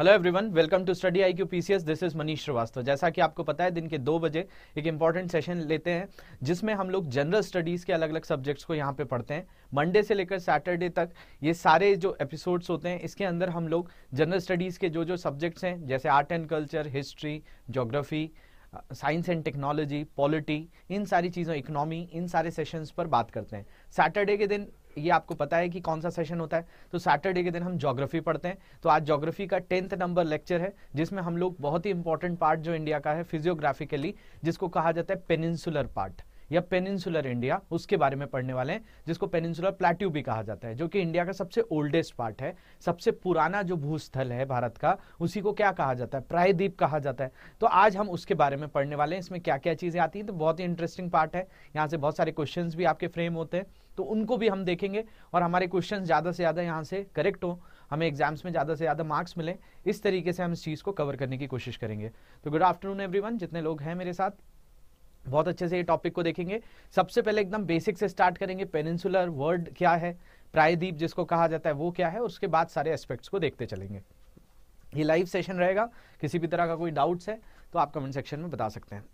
Hello everyone welcome to study I Q PCS this is Manish Shrivastava जैसा कि आपको पता है दिन के दो बजे एक इंपॉर्टेंट सेशन लेते हैं जिसमें हम लोग जनरल स्टडीज़ के अलग अलग सब्जेक्ट्स को यहाँ पे पढ़ते हैं मंडे से लेकर सैटरडे तक ये सारे जो एपिसोड्स होते हैं इसके अंदर हम लोग जनरल स्टडीज़ के जो जो सब्जेक्ट्स हैं जैसे art and culture history geography science and technology polity इन सारी चीज़ों इकोनॉमी इन सारे सेशंस पर बात करते हैं सैटरडे के दिन ये आपको पता है कि कौन सा सेशन होता है तो सैटरडे के दिन हम जोग्राफी पढ़ते हैं तो आज जोग्राफी का टेंथ नंबर लेक्चर है जिसमें हम लोग बहुत ही इंपॉर्टेंट पार्ट जो इंडिया का है फिजियोग्राफिकली जिसको कहा जाता है पेनिनसुलर पार्ट या पेनिनसुलर इंडिया उसके बारे में पढ़ने वाले हैं जिसको पेनिनसुलर प्लेट्यू भी कहा जाता है जो कि इंडिया का सबसे ओल्डेस्ट पार्ट है सबसे पुराना जो भूस्थल है भारत का उसी को क्या कहा जाता है प्रायद्वीप कहा जाता है तो आज हम उसके बारे में पढ़ने वाले हैं इसमें क्या क्या चीज़ें आती हैं तो बहुत ही इंटरेस्टिंग पार्ट है यहाँ से बहुत सारे क्वेश्चन भी आपके फ्रेम होते हैं तो उनको भी हम देखेंगे और हमारे क्वेश्चन ज़्यादा से ज़्यादा यहाँ से करेक्ट हो हमें एग्जाम्स में ज़्यादा से ज़्यादा मार्क्स मिले इस तरीके से हम इस चीज़ को कवर करने की कोशिश करेंगे तो गुड आफ्टरनून एवरीवन जितने लोग हैं मेरे साथ बहुत अच्छे से ये टॉपिक को देखेंगे सबसे पहले एकदम बेसिक से स्टार्ट करेंगे पेनिनसुलर वर्ड क्या है प्रायद्वीप जिसको कहा जाता है वो क्या है उसके बाद सारे एस्पेक्ट्स को देखते चलेंगे ये लाइव सेशन रहेगा किसी भी तरह का कोई डाउट्स है तो आप कमेंट सेक्शन में बता सकते हैं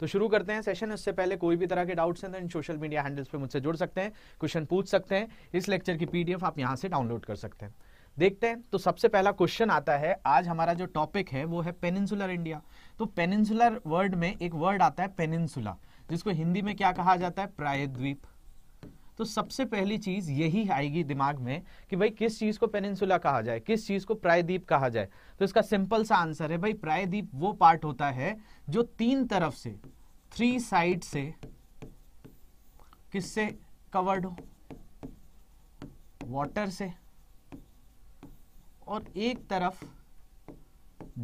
तो शुरू करते हैं सेशन उससे पहले कोई भी तरह के डाउट्स हैं तो इन सोशल मीडिया हैंडल्स पे मुझसे जुड़ सकते हैं क्वेश्चन पूछ सकते हैं इस लेक्चर की पीडीएफ आप यहाँ से डाउनलोड कर सकते हैं देखते हैं तो सबसे पहला क्वेश्चन आता है आज हमारा जो टॉपिक है वो है पेनिनसुलर इंडिया तो पेनिनसुलर वर्ड में एक वर्ड आता है पेनिनसुला जिसको हिंदी में क्या कहा जाता है प्रायद्वीप तो सबसे पहली चीज़ यही आएगी दिमाग में कि भाई किस चीज़ को पेनिनसुला कहा जाए किस चीज़ को प्रायद्वीप कहा जाए तो इसका सिंपल सा आंसर है भाई प्रायद्वीप वो पार्ट होता है जो तीन तरफ से थ्री साइड से किससे कवर्ड हो वाटर से और एक तरफ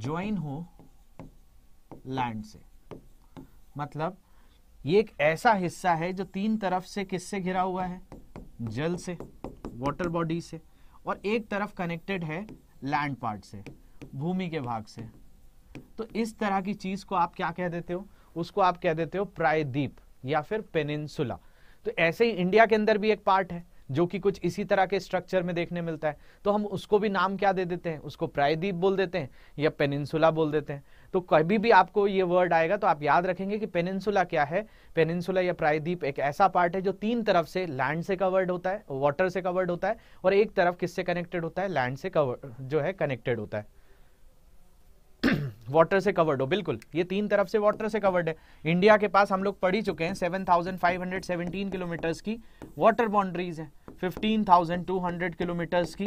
ज्वाइन हो लैंड से मतलब ये एक ऐसा हिस्सा है जो तीन तरफ से किससे घिरा हुआ है जल से वाटर बॉडी से और एक तरफ कनेक्टेड है लैंड पार्ट से भूमि के भाग से तो इस तरह की चीज को आप क्या कह देते हो उसको आप कह देते हो प्रायद्वीप या फिर पेनिनसुला तो ऐसे ही इंडिया के अंदर भी एक पार्ट है जो कि कुछ इसी तरह के स्ट्रक्चर में देखने मिलता है तो हम उसको भी नाम क्या दे देते हैं उसको प्रायद्वीप बोल देते हैं या पेनिनसुला बोल देते हैं तो कभी भी आपको ये वर्ड आएगा तो आप याद रखेंगे कि पेनिनसुला क्या है पेनिनसुला या प्रायद्वीप एक ऐसा पार्ट है जो तीन तरफ से लैंड से कवर्ड होता है वाटर से कवर्ड होता है और एक तरफ किससे कनेक्टेड होता है लैंड से कवर जो है कनेक्टेड होता है वाटर से कवर्ड हो बिल्कुल ये तीन तरफ से वाटर से कवर्ड है इंडिया के पास हम लोग पढ़ ही चुके हैं seven thousand five hundred seventeen kilometre की वाटर बाउंड्रीज है 15,200 किलोमीटर्स की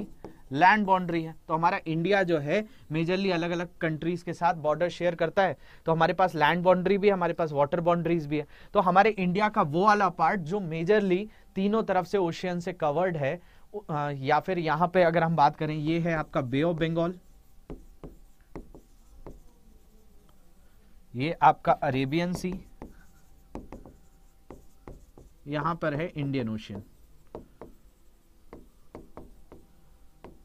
लैंड बाउंड्री है तो हमारा इंडिया जो है मेजरली अलग अलग कंट्रीज के साथ बॉर्डर शेयर करता है तो हमारे पास लैंड बाउंड्री भी है हमारे पास वाटर बाउंड्रीज भी है तो हमारे इंडिया का वो वाला पार्ट जो मेजरली तीनों तरफ से ओशियन से कवर्ड है या फिर यहां पे अगर हम बात करें ये है आपका बे ऑफ बंगाल ये आपका अरेबियन सी यहां पर है इंडियन ओशियन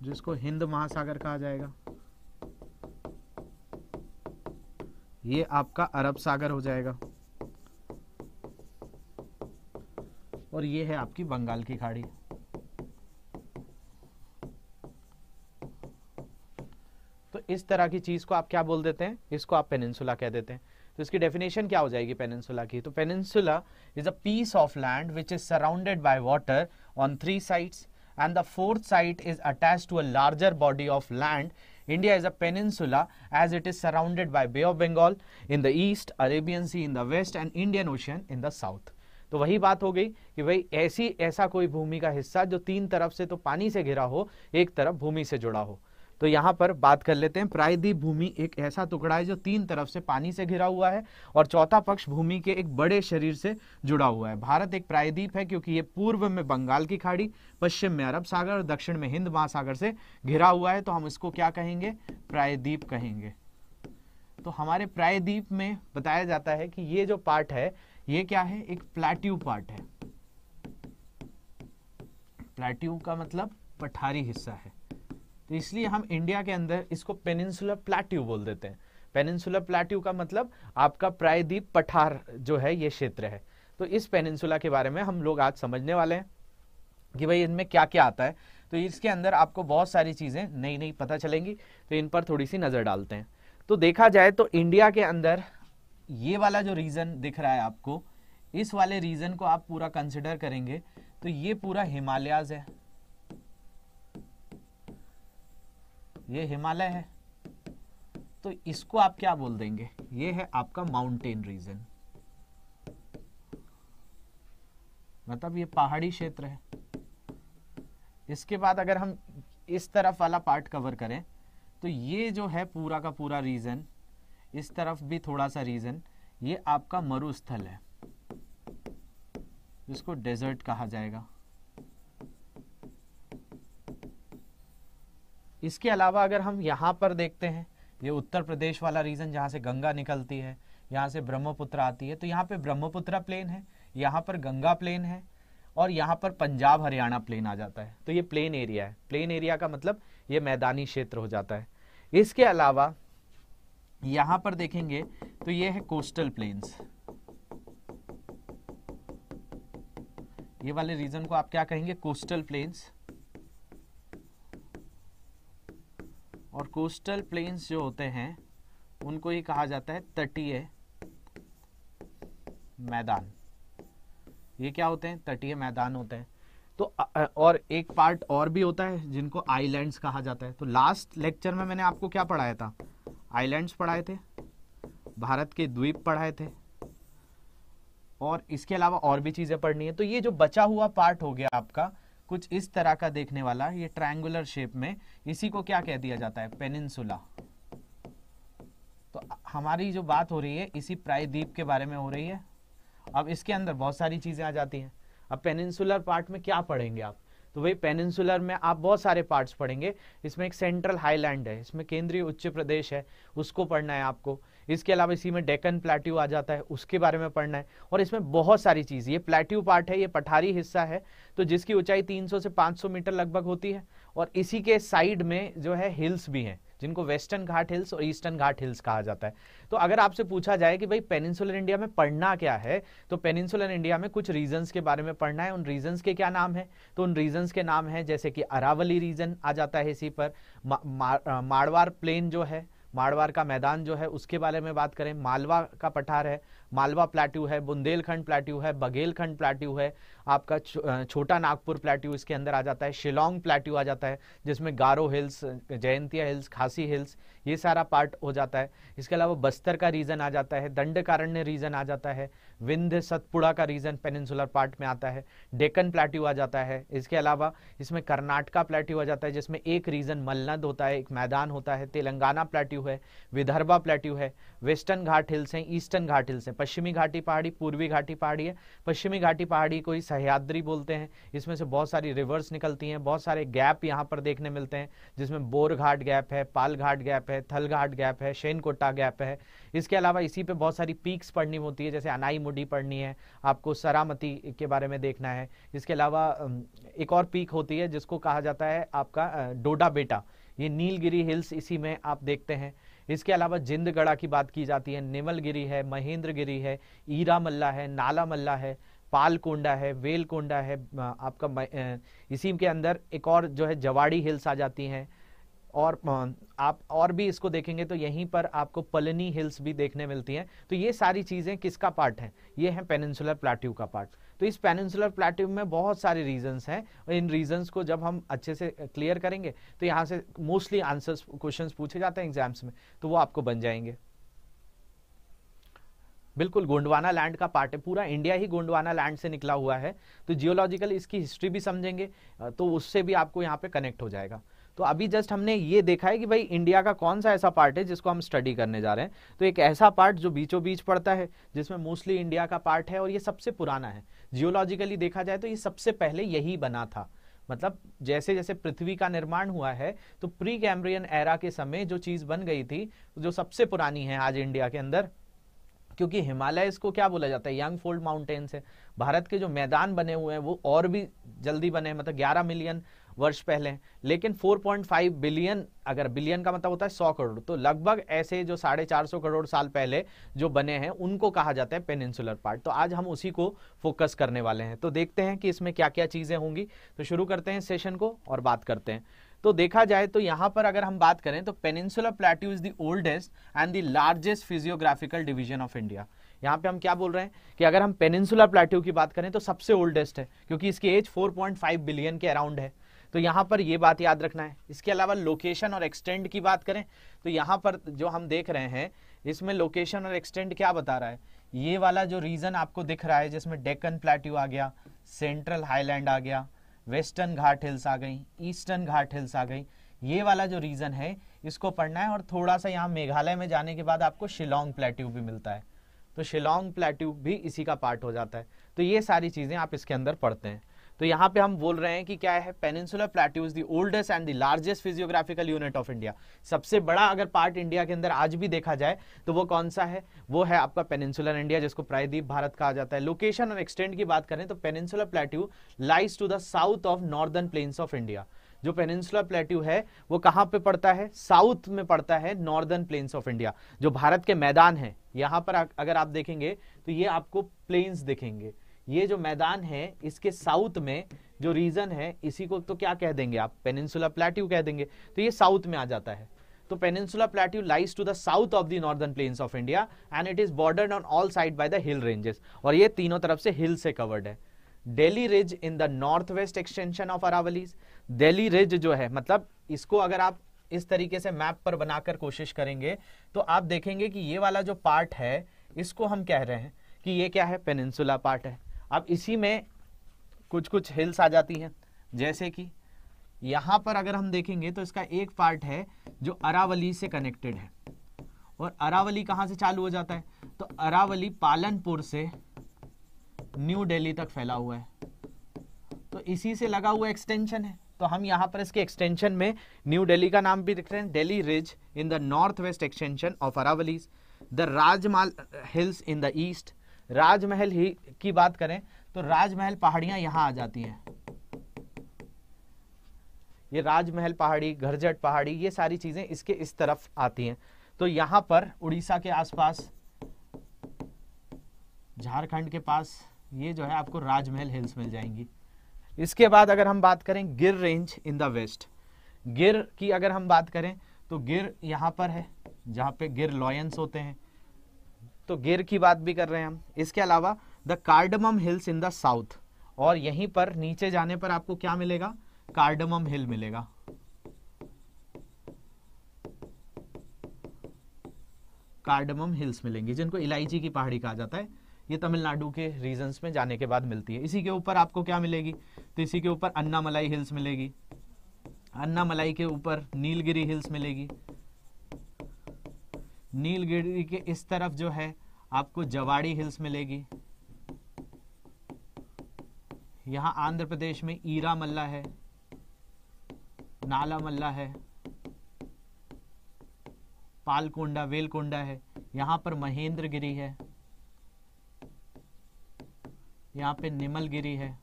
जिसको हिंद महासागर कहा जाएगा ये आपका अरब सागर हो जाएगा और ये है आपकी बंगाल की खाड़ी तो इस तरह की चीज को आप क्या बोल देते हैं इसको आप पेनिनसुला कह देते हैं तो इसकी डेफिनेशन क्या हो जाएगी पेनिनसुला की तो peninsula is a piece of land which is surrounded by water on three sides and the fourth site is attached to a larger body of land. India is a peninsula as it is surrounded by Bay of Bengal in the east, Arabian Sea in the west and Indian Ocean in the south. तो वही बात हो गई कि भाई ऐसी ऐसा कोई भूमि का हिस्सा जो तीन तरफ से तो पानी से घिरा हो एक तरफ भूमि से जुड़ा हो तो यहाँ पर बात कर लेते हैं प्रायद्वीप भूमि एक ऐसा टुकड़ा है जो तीन तरफ से पानी से घिरा हुआ है और चौथा पक्ष भूमि के एक बड़े शरीर से जुड़ा हुआ है भारत एक प्रायद्वीप है क्योंकि ये पूर्व में बंगाल की खाड़ी पश्चिम में अरब सागर और दक्षिण में हिंद महासागर से घिरा हुआ है तो हम इसको क्या कहेंगे प्रायद्वीप कहेंगे तो हमारे प्रायद्वीप में बताया जाता है कि ये जो पार्ट है ये क्या है एक प्लाट्यू पार्ट है प्लाट्यू का मतलब पठारी हिस्सा है तो इसलिए हम इंडिया के अंदर इसको पेनिनसुलर प्लेट्यू बोल देते हैं पेनिनसुलर प्लेट्यू का मतलब आपका प्रायद्वीप पठार जो है ये क्षेत्र है तो इस पेनिनसुला के बारे में हम लोग आज समझने वाले हैं कि भाई इनमें क्या क्या आता है तो इसके अंदर आपको बहुत सारी चीज़ें नई नई पता चलेंगी तो इन पर थोड़ी सी नज़र डालते हैं तो देखा जाए तो इंडिया के अंदर ये वाला जो रीज़न दिख रहा है आपको इस वाले रीज़न को आप पूरा कंसिडर करेंगे तो ये पूरा हिमालयाज है ये हिमालय है तो इसको आप क्या बोल देंगे ये है आपका माउंटेन रीजन मतलब ये पहाड़ी क्षेत्र है इसके बाद अगर हम इस तरफ वाला पार्ट कवर करें तो ये जो है पूरा का पूरा रीजन इस तरफ भी थोड़ा सा रीजन ये आपका मरुस्थल है जिसको डेजर्ट कहा जाएगा इसके अलावा अगर हम यहाँ पर देखते हैं ये उत्तर प्रदेश वाला रीजन जहाँ से गंगा निकलती है यहाँ से ब्रह्मपुत्र आती है तो यहाँ पे ब्रह्मपुत्र प्लेन है यहाँ पर गंगा प्लेन है और यहाँ पर पंजाब हरियाणा प्लेन आ जाता है तो ये प्लेन एरिया है प्लेन एरिया का मतलब ये मैदानी क्षेत्र हो जाता है इसके अलावा यहाँ पर देखेंगे तो ये है कोस्टल प्लेन्स ये वाले रीजन को आप क्या कहेंगे कोस्टल प्लेन्स कोस्टल प्लेन्स जो होते हैं उनको ही कहा जाता है तटीय मैदान ये क्या होते हैं तटीय मैदान होते हैं तो और एक पार्ट और भी होता है जिनको आइलैंड्स कहा जाता है तो लास्ट लेक्चर में मैंने आपको क्या पढ़ाया था आइलैंड्स पढ़ाए थे भारत के द्वीप पढ़ाए थे और इसके अलावा और भी चीज़ें पढ़नी है तो ये जो बचा हुआ पार्ट हो गया आपका कुछ इस तरह का देखने वाला ये ट्रायंगुलर शेप में इसी को क्या कह दिया जाता है पेनिनसुला तो हमारी जो बात हो रही है इसी प्रायद्वीप के बारे में हो रही है अब इसके अंदर बहुत सारी चीज़ें आ जाती हैं अब पेनिनसुलर पार्ट में क्या पढ़ेंगे आप तो भाई पेनिनसुलर में आप बहुत सारे पार्ट्स पढ़ेंगे इसमें एक सेंट्रल हाईलैंड है इसमें केंद्रीय उच्च प्रदेश है उसको पढ़ना है आपको इसके अलावा इसी में डेकन प्लेट्यू आ जाता है उसके बारे में पढ़ना है और इसमें बहुत सारी चीज़ ये प्लेट्यू पार्ट है ये पठारी हिस्सा है तो जिसकी ऊंचाई 300 से 500 मीटर लगभग होती है और इसी के साइड में जो है हिल्स भी हैं जिनको वेस्टर्न घाट हिल्स और ईस्टर्न घाट हिल्स कहा जाता है तो अगर आपसे पूछा जाए कि भाई पेनिनसुलर इंडिया में पढ़ना क्या है तो पेनिनसुलर इंडिया में कुछ रीजन्स के बारे में पढ़ना है उन रीजन्स के क्या नाम है तो उन रीजन्स के नाम है जैसे कि अरावली रीजन आ जाता है इसी पर मा, मा, माड़वार प्लेन जो है मारवाड़ का मैदान जो है उसके बारे में बात करें मालवा का पठार है मालवा प्लाट्यू है बुंदेलखंड प्लाट्यू है बघेलखंड प्लाट्यू है आपका छोटा नागपुर प्लेट्यू इसके अंदर आ जाता है शिलोंग प्लाट्यू आ जाता है जिसमें Garo hills Jaintia hills Khasi hills ये सारा पार्ट हो जाता है इसके अलावा बस्तर का रीजन आ जाता है दंडकारण्य रीजन आ जाता है विंध्य सतपुड़ा का रीजन पेनिनसुलर पार्ट में आता है डेकन प्लाट्यू आ जाता है इसके अलावा इसमें कर्नाटका प्लेट्यू आ जाता है जिसमें एक रीजन मलनद होता है एक मैदान होता है तेलंगाना प्लाट्यू है विदर्भा प्लेट्यू है वेस्टर्न घाट हिल्स हैं ईस्टर्न घाट हिल्स हैं पश्चिमी घाटी पहाड़ी पूर्वी घाटी पहाड़ी है पश्चिमी घाटी पहाड़ी को ही सहयाद्री बोलते हैं इसमें से बहुत सारी रिवर्स निकलती हैं बहुत सारे गैप यहाँ पर देखने मिलते हैं जिसमें बोर घाट गैप है पाल घाट गैप है थल घाट गैप है शेनकोटा गैप है इसके अलावा इसी पर बहुत सारी पीक्स पढ़नी होती है जैसे अनाई मुडी पढ़नी है आपको सरामती के बारे में देखना है इसके अलावा एक और पीक होती है जिसको कहा जाता है आपका डोडा बेटा ये नीलगिरी हिल्स इसी में आप देखते हैं इसके अलावा जिंदगढ़ा की बात की जाती है निमलगिरी है महेंद्रगिरी है ईरा मल्ला है नाला मल्ला है पालकोंडा है वेलकोंडा है आपका इसी के अंदर एक और जो है जवाड़ी हिल्स आ जाती हैं और आप और भी इसको देखेंगे तो यहीं पर आपको पलनी हिल्स भी देखने मिलती हैं तो ये सारी चीज़ें किसका पार्ट है ये है पेनिनसुलर प्लाट्यू का पार्ट तो इस पेनिनसुलर प्लेट्यू में बहुत सारे रीजंस हैं और इन रीजंस को जब हम अच्छे से क्लियर करेंगे तो यहाँ से मोस्टली आंसर्स क्वेश्चन पूछे जाते हैं एग्जाम्स में तो वो आपको बन जाएंगे बिल्कुल गोंडवाना लैंड का पार्ट है पूरा इंडिया ही गोंडवाना लैंड से निकला हुआ है तो जियोलॉजिकल इसकी हिस्ट्री भी समझेंगे तो उससे भी आपको यहाँ पे कनेक्ट हो जाएगा तो अभी जस्ट हमने ये देखा है कि भाई इंडिया का कौन सा ऐसा पार्ट है जिसको हम स्टडी करने जा रहे हैं तो एक ऐसा पार्ट जो बीचों बीच पड़ता है जिसमें मोस्टली इंडिया का पार्ट है और ये सबसे पुराना है जियोलॉजिकली देखा जाए तो ये सबसे पहले यही बना था मतलब जैसे जैसे पृथ्वी का निर्माण हुआ है तो प्री कैम्ब्रियन एरा के समय जो चीज बन गई थी जो सबसे पुरानी है आज इंडिया के अंदर क्योंकि हिमालय इसको क्या बोला जाता है यंग फोल्ड माउंटेन्स है भारत के जो मैदान बने हुए हैं वो और भी जल्दी बने हैं मतलब 11 मिलियन वर्ष पहले लेकिन 4.5 बिलियन अगर बिलियन का मतलब होता है 100 करोड़ तो लगभग ऐसे जो साढ़े चार सौ करोड़ साल पहले जो बने हैं उनको कहा जाता है पेनिनसुलर पार्ट तो आज हम उसी को फोकस करने वाले हैं तो देखते हैं कि इसमें क्या क्या चीज़ें होंगी तो शुरू करते हैं सेशन को और बात करते हैं तो देखा जाए तो यहां पर अगर हम बात करें तो peninsular plateau is the oldest and the largest physiographical division of India यहाँ पे हम क्या बोल रहे हैं कि अगर हम पेनिनसुलर प्लेट्यू की बात करें तो सबसे ओल्डेस्ट है क्योंकि इसकी एज 4.5 बिलियन के अराउंड है तो यहाँ पर ये बात याद रखना है इसके अलावा लोकेशन और एक्सटेंड की बात करें तो यहाँ पर जो हम देख रहे हैं इसमें लोकेशन और एक्सटेंड क्या बता रहा है ये वाला जो रीजन आपको दिख रहा है जिसमें डेक्कन प्लेट्यू आ गया सेंट्रल हाईलैंड आ गया वेस्टर्न घाट हिल्स आ गई ईस्टर्न घाट हिल्स आ गई ये वाला जो रीजन है इसको पढ़ना है और थोड़ा सा यहाँ मेघालय में जाने के बाद आपको शिलोंग प्लेट्यू भी मिलता है तो शिलोंग प्लेट्यू भी इसी का पार्ट हो जाता है तो ये सारी चीज़ें आप इसके अंदर पढ़ते हैं तो यहाँ पे हम बोल रहे हैं कि क्या है peninsular plateau is oldest and the largest physiographical unit of India सबसे बड़ा अगर पार्ट इंडिया के अंदर आज भी देखा जाए तो वो कौन सा है वो है आपका पेनिनसुलर इंडिया जिसको प्रायद्वीप भारत कहा जाता है लोकेशन और एक्सटेंड की बात करें तो peninsular plateau lies to the south of northern plains of India जो पेनिनसुलर प्लेट्यू है वो कहाँ पे पड़ता है साउथ में पड़ता है नॉर्दर्न प्लेन्स ऑफ इंडिया जो भारत के मैदान है यहाँ पर अगर आप देखेंगे तो ये आपको प्लेन्स दिखेंगे ये जो मैदान है इसके साउथ में जो रीजन है इसी को तो क्या कह देंगे आप पेनिनसुला प्लेट्यू कह देंगे तो ये साउथ में आ जाता है तो peninsula plateau lies to the south of the northern plains of India and it is bordered on all side by the hill ranges और ये तीनों तरफ से हिल से कवर्ड है Delhi ridge in the north west extension of Aravallis Delhi ridge जो है मतलब इसको अगर आप इस तरीके से मैप पर बनाकर कोशिश करेंगे तो आप देखेंगे कि ये वाला जो पार्ट है इसको हम कह रहे हैं कि ये क्या है पेनिनसुला पार्ट है अब इसी में कुछ कुछ हिल्स आ जाती हैं जैसे कि यहाँ पर अगर हम देखेंगे तो इसका एक पार्ट है जो अरावली से कनेक्टेड है और अरावली कहाँ से चालू हो जाता है तो अरावली पालनपुर से न्यू दिल्ली तक फैला हुआ है तो इसी से लगा हुआ एक्सटेंशन है तो हम यहाँ पर इसके एक्सटेंशन में न्यू दिल्ली का नाम भी लिख रहे हैं Delhi ridge in the north west extension of Aravallis the Rajmahal hills in the east Rajmahal ही की बात करें तो राजमहल पहाड़ियां यहां आ जाती हैं ये राजमहल पहाड़ी घरजट पहाड़ी ये सारी चीजें इसके इस तरफ आती हैं तो यहां पर उड़ीसा के आसपास झारखंड के पास ये जो है आपको राजमहल हिल्स मिल जाएंगी इसके बाद अगर हम बात करें गिर रेंज इन द वेस्ट गिर की अगर हम बात करें तो गिर यहां पर है जहां पे गिर लॉयंस होते हैं तो गिर की बात भी कर रहे हैं हम इसके अलावा the cardamom hills in the south और यहीं पर नीचे जाने पर आपको क्या मिलेगा कार्डमम हिल मिलेगा कार्डमम हिल्स मिलेंगी जिनको इलायची की पहाड़ी कहा जाता है ये तमिलनाडु के रीजन्स में जाने के बाद मिलती है इसी के ऊपर आपको क्या मिलेगी तो इसी के ऊपर अन्ना मलाई हिल्स मिलेगी अन्ना मलाई के ऊपर नीलगिरी हिल्स मिलेगी नीलगिरी के इस तरफ जो है आपको जवाड़ी हिल्स मिलेगी यहाँ आंध्र प्रदेश में ईरा मल्ला है नाला मल्ला है पालकोंडा वेलकोंडा है यहाँ पर महेंद्र गिरी है यहाँ पे निमल गिरी है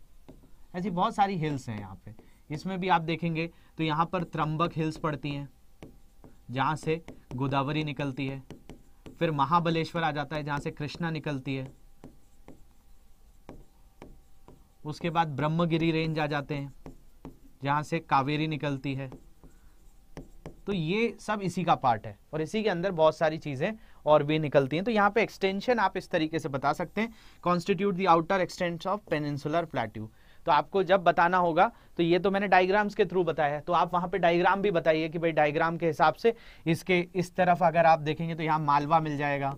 ऐसी बहुत सारी हिल्स हैं यहाँ पे इसमें भी आप देखेंगे तो यहाँ पर त्रंबक हिल्स पड़ती हैं जहाँ से गोदावरी निकलती है फिर महाबलेश्वर आ जाता है जहाँ से कृष्णा निकलती है उसके बाद ब्रह्मगिरी रेंज आ जाते हैं जहाँ से कावेरी निकलती है तो ये सब इसी का पार्ट है और इसी के अंदर बहुत सारी चीज़ें और भी निकलती हैं तो यहाँ पे एक्सटेंशन आप इस तरीके से बता सकते हैं constitute the outer extent of peninsular plateau तो आपको जब बताना होगा तो ये तो मैंने डायग्राम्स के थ्रू बताया है तो आप वहां पे डायग्राम भी बताइए कि भाई डायग्राम के हिसाब से इसके इस तरफ अगर आप देखेंगे तो यहाँ मालवा मिल जाएगा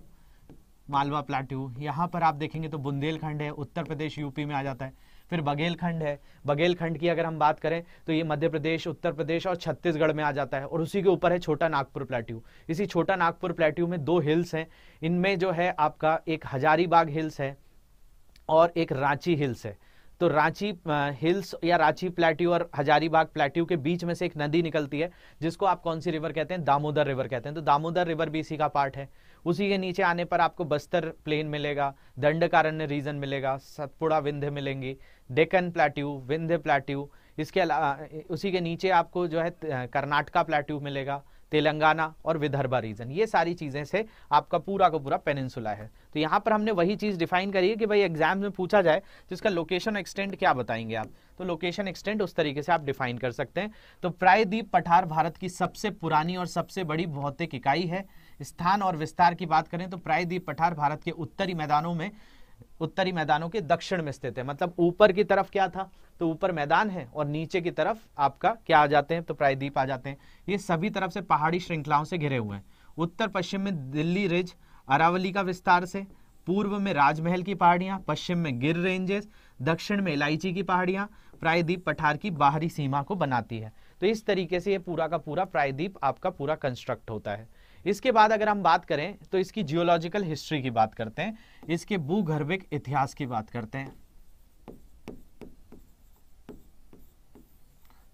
मालवा प्लाट्यू यहाँ पर आप देखेंगे तो बुंदेलखंड है उत्तर प्रदेश यूपी में आ जाता है फिर बघेलखंड है बघेलखंड की अगर हम बात करें तो ये मध्य प्रदेश उत्तर प्रदेश और छत्तीसगढ़ में आ जाता है और उसी के ऊपर है छोटा नागपुर प्लेट्यू इसी छोटा नागपुर प्लेट्यू में दो हिल्स हैं इनमें जो है आपका एक हजारीबाग हिल्स है और एक रांची हिल्स है तो रांची हिल्स या रांची प्लेट्यू और हजारीबाग प्लेट्यू के बीच में से एक नदी निकलती है जिसको आप कौन सी रिवर कहते हैं दामोदर रिवर कहते हैं तो दामोदर रिवर भी इसी का पार्ट है उसी के नीचे आने पर आपको बस्तर प्लेन मिलेगा दंडकारण्य रीजन मिलेगा सतपुड़ा विंध्य मिलेंगी डेकन प्लेट्यू विंध्य प्लेट्यू इसके अलावा उसी के नीचे आपको जो है कर्नाटका प्लेट्यू मिलेगा तेलंगाना और विदर्भा रीजन ये सारी चीज़ें से आपका पूरा का पूरा पेनिनसुला है तो यहाँ पर हमने वही चीज़ डिफाइन करी है कि भाई एग्जाम में पूछा जाए तो इसका लोकेशन एक्सटेंट क्या बताएंगे आप तो लोकेशन एक्सटेंट उस तरीके से आप डिफाइन कर सकते हैं तो प्रायद्वीप पठार भारत की सबसे पुरानी और सबसे बड़ी भौतिक इकाई है स्थान और विस्तार की बात करें तो प्रायद्वीप पठार भारत के उत्तरी मैदानों में उत्तरी मैदानों के दक्षिण में स्थित है मतलब ऊपर की तरफ क्या था तो ऊपर मैदान है और नीचे की तरफ आपका क्या आ जाते हैं तो प्रायद्वीप आ जाते हैं ये सभी तरफ से पहाड़ी श्रृंखलाओं से घिरे हुए हैं उत्तर पश्चिम में दिल्ली रिज अरावली का विस्तार से पूर्व में राजमहल की पहाड़ियां पश्चिम में गिर रेंजेस दक्षिण में इलायची की पहाड़ियां प्रायद्वीप पठार की बाहरी सीमा को बनाती है तो इस तरीके से ये पूरा का पूरा प्रायद्वीप आपका पूरा कंस्ट्रक्ट होता है इसके बाद अगर हम बात करें तो इसकी जियोलॉजिकल हिस्ट्री की बात करते हैं इसके भूगर्भिक इतिहास की बात करते हैं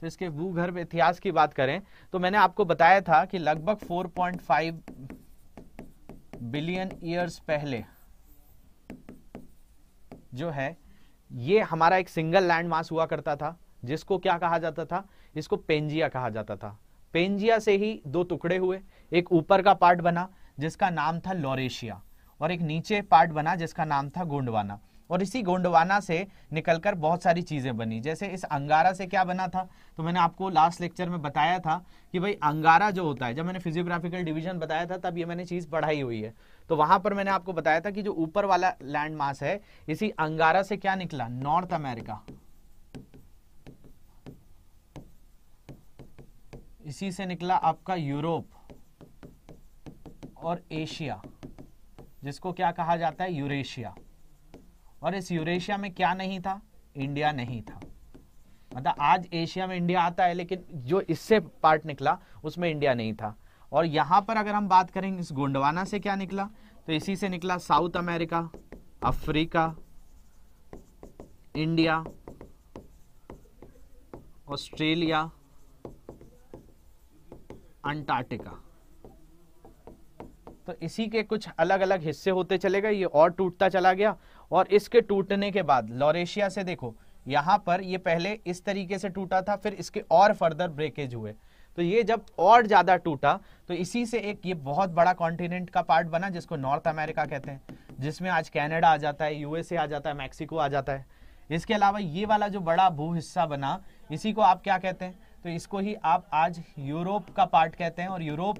तो इसके भूगर्भ इतिहास की बात करें तो मैंने आपको बताया था कि लगभग 4.5 बिलियन ईयर्स पहले जो है ये हमारा एक सिंगल लैंड मास हुआ करता था जिसको क्या कहा जाता था इसको पेंजिया कहा जाता था पेंजिया से ही दो टुकड़े हुए एक ऊपर का पार्ट बना जिसका नाम था लॉरेशिया और एक नीचे पार्ट बना जिसका नाम था गोंडवाना और इसी गोंडवाना से निकलकर बहुत सारी चीज़ें बनी जैसे इस अंगारा से क्या बना था तो मैंने आपको लास्ट लेक्चर में बताया था कि भाई अंगारा जो होता है जब मैंने फिजियोग्राफिकल डिवीजन बताया था तब ये मैंने चीज़ पढ़ाई हुई है तो वहां पर मैंने आपको बताया था कि जो ऊपर वाला लैंड मास है इसी अंगारा से क्या निकला नॉर्थ अमेरिका इसी से निकला आपका यूरोप और एशिया जिसको क्या कहा जाता है यूरेशिया और इस यूरेशिया में क्या नहीं था इंडिया नहीं था मतलब आज एशिया में इंडिया आता है लेकिन जो इससे पार्ट निकला उसमें इंडिया नहीं था और यहां पर अगर हम बात करेंगे इस गोंडवाना से क्या निकला तो इसी से निकला South America Africa India Australia Antarctica तो इसी के कुछ अलग अलग हिस्से होते चले गए ये और टूटता चला गया और इसके टूटने के बाद लॉरेशिया से देखो यहाँ पर ये पहले इस तरीके से टूटा था फिर इसके और फर्दर ब्रेकेज हुए तो ये जब और ज़्यादा टूटा तो इसी से एक ये बहुत बड़ा कॉन्टिनेंट का पार्ट बना जिसको नॉर्थ अमेरिका कहते हैं जिसमें आज कैनेडा आ जाता है यूएसए आ जाता है मैक्सिको आ जाता है इसके अलावा ये वाला जो बड़ा भू हिस्सा बना इसी को आप क्या कहते हैं तो इसको ही आप आज यूरोप का पार्ट कहते हैं और यूरोप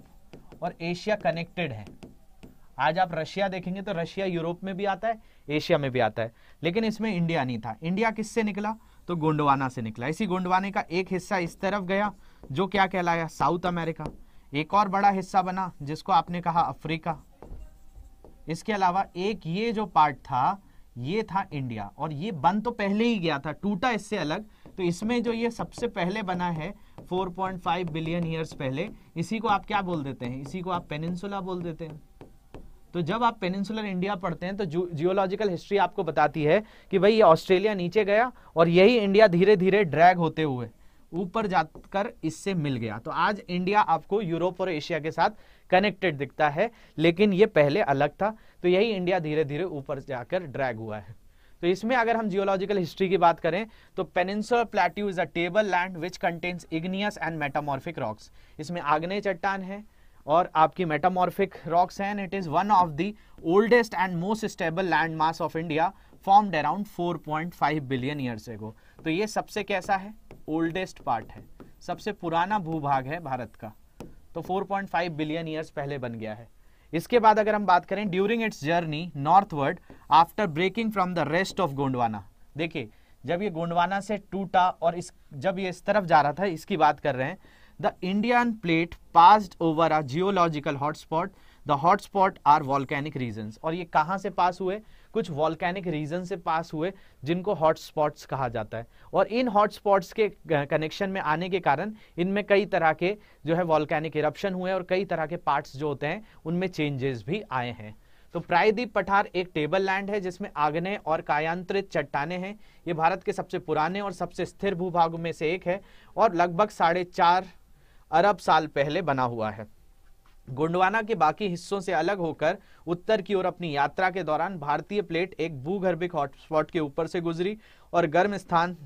और एशिया कनेक्टेड है आज आप रशिया देखेंगे तो रशिया यूरोप में भी आता है एशिया में भी आता है लेकिन इसमें इंडिया नहीं था इंडिया किससे निकला तो गोंडवाना से निकला इसी गोंडवाने का एक हिस्सा इस तरफ गया जो क्या कहलाया साउथ अमेरिका एक और बड़ा हिस्सा बना जिसको आपने कहा अफ्रीका इसके अलावा एक ये जो पार्ट था ये था इंडिया और ये बन तो पहले ही गया था टूटा इससे अलग तो इसमें जो ये सबसे पहले बना है 4.5 बिलियन ईयर्स पहले इसी को आप क्या बोल देते हैं इसी को आप पेनिनसुला बोल देते हैं तो जब आप पेनिनसुलर इंडिया पढ़ते हैं तो जियोलॉजिकल हिस्ट्री आपको बताती है कि भाई ये ऑस्ट्रेलिया नीचे गया और यही इंडिया धीरे धीरे ड्रैग होते हुए ऊपर जाकर इससे मिल गया तो आज इंडिया आपको यूरोप और एशिया के साथ कनेक्टेड दिखता है लेकिन ये पहले अलग था तो यही इंडिया धीरे धीरे ऊपर जाकर ड्रैग हुआ है तो इसमें अगर हम जियोलॉजिकल हिस्ट्री की बात करें तो peninsular plateau is a table land which contains igneous and metamorphic rocks इसमें आग्नेय चट्टान है और आपकी मेटामॉर्फिक रॉक्स हैं it is one of the oldest and most stable land mass of India formed around 4.5 billion years ago तो ये सबसे कैसा है ओल्डेस्ट पार्ट है सबसे पुराना भूभाग है भारत का तो 4.5 बिलियन ईयर्स पहले बन गया है इसके बाद अगर हम बात करें during its journey northward after breaking from the rest of Gondwana देखिए जब ये गोंडवाना से टूटा और इस जब ये इस तरफ जा रहा था इसकी बात कर रहे हैं the Indian plate passed over a geological hotspot the hotspot are volcanic region और ये कहाँ से पास हुए कुछ वॉल्कैनिक रीजन से पास हुए जिनको हॉटस्पॉट्स कहा जाता है और इन हॉटस्पॉट्स के कनेक्शन में आने के कारण इनमें कई तरह के जो है वॉल्कैनिक इरप्शन हुए और कई तरह के पार्ट्स जो होते हैं उनमें चेंजेस भी आए हैं तो प्रायद्वीप पठार एक टेबल लैंड है जिसमें आग्नेय और कायांत्रित चट्टाने हैं ये भारत के सबसे पुराने और सबसे स्थिर भूभाग में से एक है और लगभग साढ़े चार अरब साल पहले बना हुआ है गोंडवाना के बाकी हिस्सों से अलग होकर उत्तर की ओर अपनी यात्रा के दौरान भारतीय प्लेट एक भूगर्भिक हॉटस्पॉट के ऊपर से गुजरी और गर्म स्थान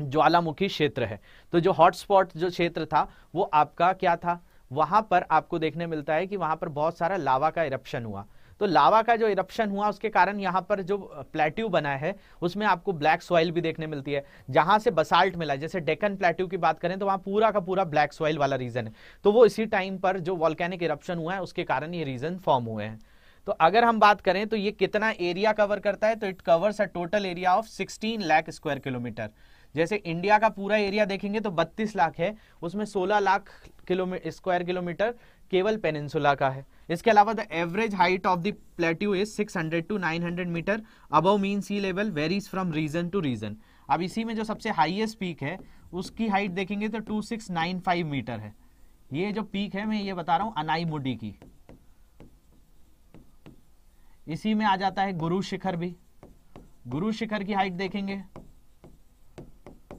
ज्वालामुखी क्षेत्र है तो जो हॉटस्पॉट जो क्षेत्र था वो आपका क्या था वहां पर आपको देखने मिलता है कि वहां पर बहुत सारा लावा का इरप्शन हुआ तो लावा का जो इरप्शन हुआ उसके कारण यहाँ पर जो प्लेट्यू बना है उसमें आपको ब्लैक सॉइल भी देखने मिलती है जहां से बसाल्ट मिला जैसे डेकन प्लेट्यू की बात करें तो वहां पूरा का पूरा ब्लैक सॉइल वाला रीजन है तो वो इसी टाइम पर जो वॉल्केनिक इरप्शन हुआ है उसके कारण ये रीजन फॉर्म हुए हैं तो अगर हम बात करें तो ये कितना एरिया कवर करता है तो it covers a total area of 16 lakh square kilometre जैसे इंडिया का पूरा एरिया देखेंगे तो 32 लाख है उसमें 16 लाख किलोमीटर स्क्वायर किलोमीटर केवल पेनिनसुला का है इसके अलावा the average height of the plateau is 600 to 900 metre above mean sea level varies from region to region अब इसी में जो सबसे हाईएस्ट पीक है उसकी हाइट देखेंगे तो 2695 मीटर है ये जो पीक है मैं ये बता रहा हूँ मुडी की इसी में आ जाता है गुरु शिखर भी गुरु शिखर की हाइट देखेंगे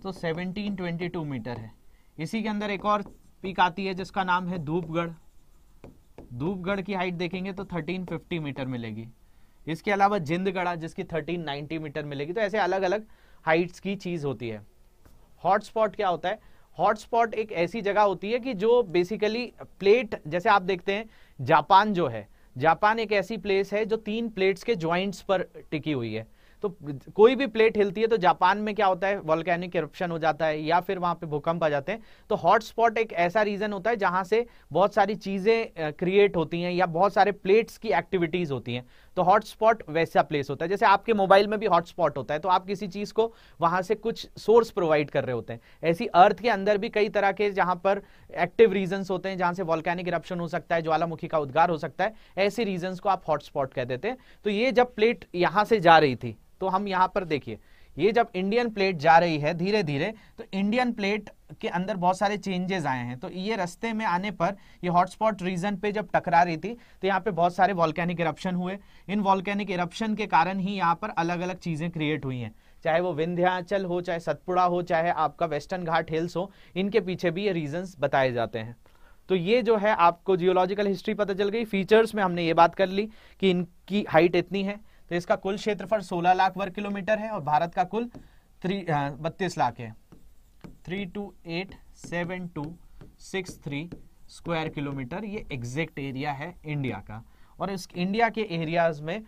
दोस्तों सेवनटीन ट्वेंटी टू मीटर है इसी के अंदर एक और पीक आती है जिसका नाम है धूपगढ़ धूपगढ़ की हाइट देखेंगे तो थर्टीन फिफ्टी मीटर मिलेगी इसके अलावा जिंदगढ़ा जिसकी थर्टीन नाइनटी मीटर मिलेगी तो ऐसे अलग अलग हाइट्स की चीज़ होती है हॉटस्पॉट क्या होता है हॉटस्पॉट एक ऐसी जगह होती है कि जो बेसिकली प्लेट जैसे आप देखते हैं जापान जो है जापान एक ऐसी प्लेस है जो तीन प्लेट्स के ज्वाइंट्स पर टिकी हुई है तो कोई भी प्लेट हिलती है तो जापान में क्या होता है वॉल्केनिक करप्शन हो जाता है या फिर वहां पे भूकंप आ जाते हैं तो हॉटस्पॉट एक ऐसा रीजन होता है जहां से बहुत सारी चीजें क्रिएट होती हैं या बहुत सारे प्लेट्स की एक्टिविटीज होती हैं तो हॉटस्पॉट वैसा प्लेस होता है जैसे आपके मोबाइल में भी हॉटस्पॉट होता है तो आप किसी चीज को वहां से कुछ सोर्स प्रोवाइड कर रहे होते हैं ऐसी अर्थ के अंदर भी कई तरह के जहां पर एक्टिव रीजन होते हैं जहां से वॉल्कैनिक इप्शन हो सकता है ज्वालामुखी का उद्गार हो सकता है ऐसे रीजन को आप हॉटस्पॉट कह देते हैं तो ये जब प्लेट यहां से जा रही थी तो हम यहां पर देखिए ये जब इंडियन प्लेट जा रही है धीरे धीरे तो इंडियन प्लेट के अंदर बहुत सारे चेंजेस आए हैं तो ये रास्ते में आने पर ये हॉटस्पॉट रीजन पे जब टकरा रही थी तो यहाँ पे बहुत सारे वॉल्कैनिक इरप्शन हुए इन वॉल्कैनिक इरप्शन के कारण ही यहाँ पर अलग अलग चीज़ें क्रिएट हुई हैं चाहे वो विंध्याचल हो चाहे सतपुड़ा हो चाहे आपका वेस्टर्न घाट हिल्स हो इनके पीछे भी ये रीजन्स बताए जाते हैं तो ये जो है आपको जियोलॉजिकल हिस्ट्री पता चल गई फीचर्स में हमने ये बात कर ली कि इनकी हाइट इतनी है तो इसका कुल क्षेत्रफल 16 लाख वर्ग किलोमीटर है और भारत का कुल बत्तीस लाख है three two eight seven two six three square kilometre ये एग्जैक्ट एरिया है इंडिया का और इस इंडिया के एरियाज में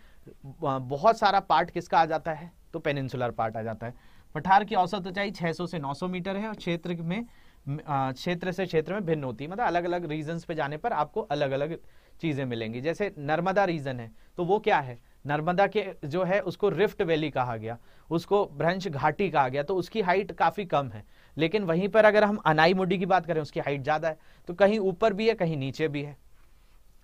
बहुत सारा पार्ट किसका आ जाता है तो पेनिनसुलर पार्ट आ जाता है पठार की औसत ऊंचाई 600 से 900 मीटर है और क्षेत्र में क्षेत्र से क्षेत्र में भिन्न होती है मतलब अलग अलग रीजन्स पे जाने पर आपको अलग अलग चीज़ें मिलेंगी जैसे नर्मदा रीजन है तो वो क्या है नर्मदा के जो है उसको रिफ्ट वैली कहा गया उसको भ्रंश घाटी कहा गया तो उसकी हाइट काफ़ी कम है लेकिन वहीं पर अगर हम अनाई मुडी की बात करें उसकी हाइट ज़्यादा है तो कहीं ऊपर भी है कहीं नीचे भी है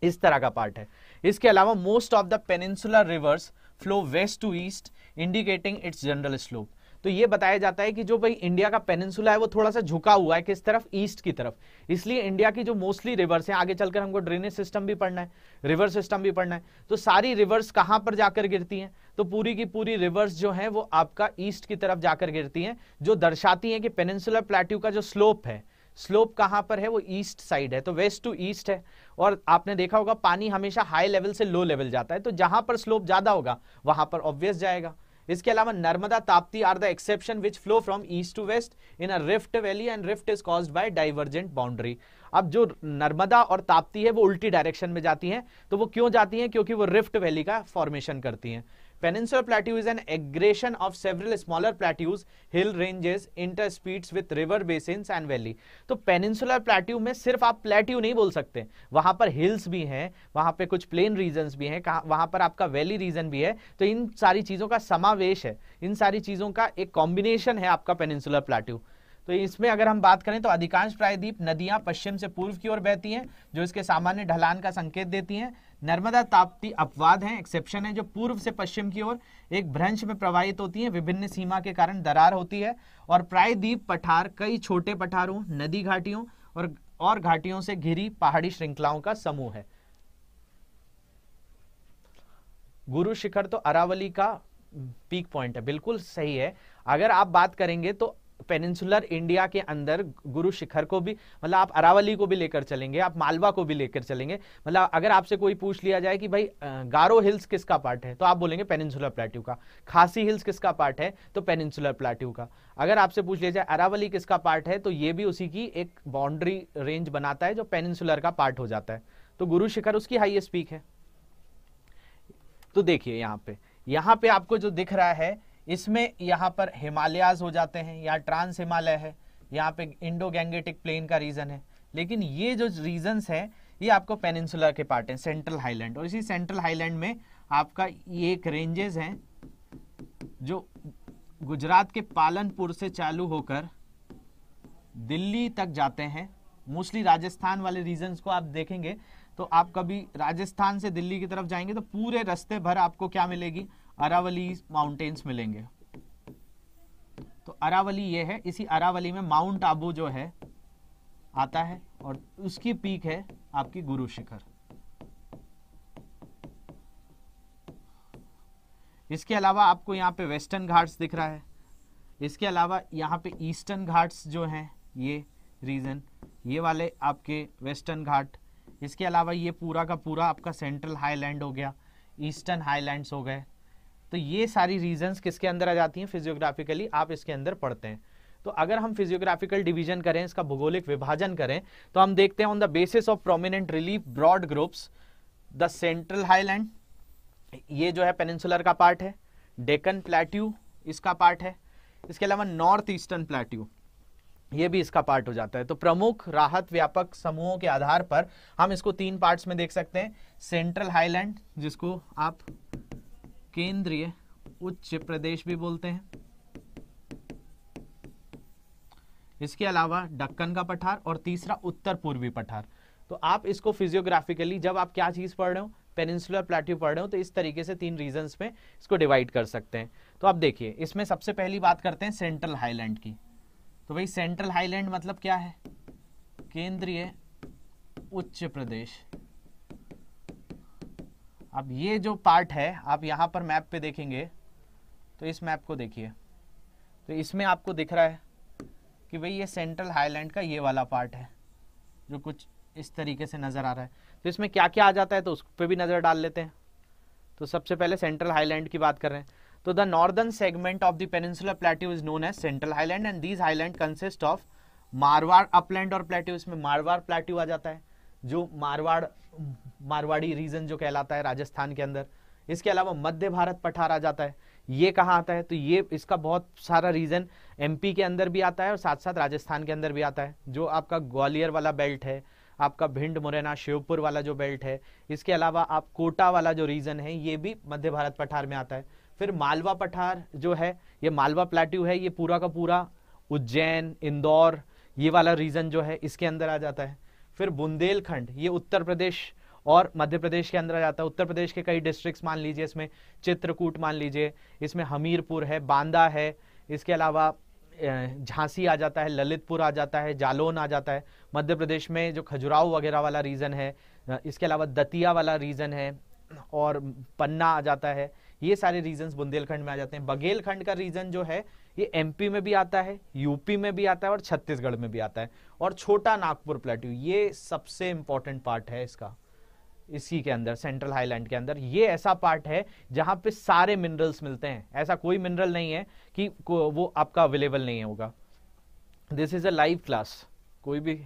इस तरह का पार्ट है इसके अलावा most of the peninsular rivers flow west to east indicating its general slope तो ये बताया जाता है कि जो भाई इंडिया का पेनिनसुला है वो थोड़ा सा झुका हुआ है किस तरफ ईस्ट की तरफ इसलिए इंडिया की जो मोस्टली रिवर्स है आगे चलकर हमको ड्रेनेज सिस्टम भी पढ़ना है रिवर सिस्टम भी पढ़ना है तो सारी रिवर्स कहां पर जाकर गिरती हैं तो पूरी की पूरी रिवर्स जो है वो आपका ईस्ट की तरफ जाकर गिरती है जो दर्शाती है कि पेनिनसुलर प्लेट्यू का जो स्लोप है स्लोप कहां पर है वो ईस्ट साइड है तो वेस्ट टू ईस्ट है और आपने देखा होगा पानी हमेशा हाई लेवल से लो लेवल जाता है तो जहां पर स्लोप ज्यादा होगा वहां पर ऑब्वियस जाएगा इसके अलावा Narmada Tapti are the exception which flow from east to west in a rift valley and rift is cause by divergent boundary अब जो नर्मदा और ताप्ती है वो उल्टी डायरेक्शन में जाती हैं तो वो क्यों जाती हैं क्योंकि वो रिफ्ट वैली का फॉर्मेशन करती हैं Peninsular plateau is an aggregation of several smaller plateaus, hill ranges, interspeeds with river basins and valley. तो पेनिनसुलर प्लेट्यू में सिर्फ आप प्लेट्यू नहीं बोल सकते वहां पर हिल्स भी हैं वहां पर कुछ प्लेन रीजन भी हैं वहां पर आपका वैली रीजन भी है तो इन सारी चीज़ों का समावेश है इन सारी चीज़ों का एक कॉम्बिनेशन है आपका पेनिनसुलर प्लेट्यू तो इसमें अगर हम बात करें तो अधिकांश प्रायद्वीप नदियां पश्चिम से पूर्व की ओर बहती हैं जो इसके सामान्य ढलान का संकेत देती हैं नर्मदा ताप्ती अपवाद हैं एक्सेप्शन है जो पूर्व से पश्चिम की ओर एक भ्रंश में प्रवाहित होती हैं विभिन्न सीमा के कारण दरार होती है और प्रायद्वीप पठार कई छोटे पठारों नदी घाटियों और और घाटियों से घिरी पहाड़ी श्रृंखलाओं का समूह है गुरु शिखर तो अरावली का पीक पॉइंट है बिल्कुल सही है अगर आप बात करेंगे तो पेनिनसुलर इंडिया के अंदर गुरु शिखर को भी मतलब आप अरावली को भी लेकर चलेंगे आप मालवा को भी लेकर चलेंगे मतलब अगर आपसे कोई पूछ लिया जाए कि भाई गारो हिल्स किसका पार्ट है तो आप बोलेंगे पेनिनसुलर प्लेट्यू का खासी हिल्स किसका पार्ट है तो पेनिनसुलर प्लेट्यू का अगर आपसे पूछ लिया जाए अरावली किसका पार्ट है तो ये भी उसी की एक बाउंड्री रेंज बनाता है जो पेनिनसुलर का पार्ट हो जाता है तो गुरु शिखर उसकी हाइएस्ट पीक है तो देखिए यहाँ पे यहाँ पे आपको जो दिख रहा है इसमें यहाँ पर हिमालयाज हो जाते हैं यहाँ ट्रांस हिमालय है यहाँ पे इंडो गैंगेटिक प्लेन का रीजन है लेकिन ये जो रीजन्स हैं ये आपको पेनिनसुलर के पार्ट हैं सेंट्रल हाईलैंड और इसी सेंट्रल हाईलैंड में आपका ये एक रेंजेस हैं जो गुजरात के पालनपुर से चालू होकर दिल्ली तक जाते हैं मोस्टली राजस्थान वाले रीजन्स को आप देखेंगे तो आप कभी राजस्थान से दिल्ली की तरफ जाएंगे तो पूरे रास्ते भर आपको क्या मिलेगी अरावली माउंटेन्स मिलेंगे तो अरावली ये है इसी अरावली में माउंट आबू जो है आता है और उसकी पीक है आपकी गुरु शिखर इसके अलावा आपको यहाँ पे वेस्टर्न घाट्स दिख रहा है इसके अलावा यहाँ पे ईस्टर्न घाट्स जो हैं ये रीजन ये वाले आपके वेस्टर्न घाट इसके अलावा ये पूरा का पूरा आपका सेंट्रल हाईलैंड हो गया ईस्टर्न हाईलैंड्स हो गए तो ये सारी रीजंस किसके अंदर आ जाती हैं फिजियोग्राफिकली आप इसके अंदर पढ़ते हैं तो अगर हम फिजियोग्राफिकल डिवीजन करें इसका भूगोलिक विभाजन करें तो हम देखते हैं on the basis of prominent relief broad groups the central highland ये जो है पेनिनसुलर का पार्ट है डेकन प्लेट्यू इसका पार्ट है इसके अलावा नॉर्थ ईस्टर्न प्लेट्यू ये भी इसका पार्ट हो जाता है तो प्रमुख राहत व्यापक समूहों के आधार पर हम इसको तीन पार्ट्स में देख सकते हैं सेंट्रल हाईलैंड जिसको आप केंद्रीय उच्च प्रदेश भी बोलते हैं इसके अलावा डक्कन का पठार और तीसरा उत्तर पूर्वी पठार तो आप इसको फिजियोग्राफिकली जब आप क्या चीज़ पढ़ रहे हो पेनिनसुलर प्लेट्यू पढ़ रहे हो तो इस तरीके से तीन रीजन में इसको डिवाइड कर सकते हैं तो आप देखिए इसमें सबसे पहली बात करते हैं सेंट्रल हाईलैंड की तो भाई सेंट्रल हाईलैंड मतलब क्या है केंद्रीय उच्च प्रदेश अब ये जो पार्ट है आप यहाँ पर मैप पे देखेंगे तो इस मैप को देखिए तो इसमें आपको दिख रहा है कि भाई ये सेंट्रल हाईलैंड का ये वाला पार्ट है जो कुछ इस तरीके से नज़र आ रहा है तो इसमें क्या क्या आ जाता है तो उस पर भी नज़र डाल लेते हैं तो सबसे पहले सेंट्रल हाईलैंड की बात कर रहे हैं तो the northern segment of the peninsular plateau is known as central highland and these highland consist of Marwar upland और प्लेट्यू इसमें मारवाड़ प्लेट्यू आ जाता है जो मारवाड़ मारवाड़ी रीजन जो कहलाता है राजस्थान के अंदर इसके अलावा मध्य भारत पठार आ जाता है ये कहाँ आता है तो ये इसका बहुत सारा रीजन एमपी के अंदर भी आता है और साथ साथ राजस्थान के अंदर भी आता है जो आपका ग्वालियर वाला बेल्ट है आपका भिंड मुरैना शिवपुर वाला जो बेल्ट है इसके अलावा आप कोटा वाला जो रीजन है ये भी मध्य भारत पठार में आता है फिर मालवा पठार जो है ये मालवा प्लेट्यू है ये पूरा का पूरा उज्जैन इंदौर ये वाला रीजन जो है इसके अंदर आ जाता है फिर बुंदेलखंड ये उत्तर प्रदेश और मध्य प्रदेश के अंदर आ जाता है उत्तर प्रदेश के कई डिस्ट्रिक्ट मान लीजिए इसमें चित्रकूट मान लीजिए इसमें हमीरपुर है बांदा है इसके अलावा झांसी आ जाता है ललितपुर आ जाता है जालौन आ जाता है मध्य प्रदेश में जो खजुराहो वगैरह वाला रीजन है इसके अलावा दतिया वाला रीजन है और पन्ना आ जाता है ये सारे रीजन बुंदेलखंड में आ जाते हैं बघेलखंड का रीजन जो है ये एमपी में भी आता है यूपी में भी आता है और छत्तीसगढ़ में भी आता है और छोटा नागपुर प्लेट्यू ये सबसे इंपॉर्टेंट पार्ट है इसका इसी के अंदर सेंट्रल हाईलैंड के अंदर ये ऐसा पार्ट है जहां पे सारे मिनरल्स मिलते हैं ऐसा कोई मिनरल नहीं है कि वो आपका अवेलेबल नहीं होगा this is a live class कोई भी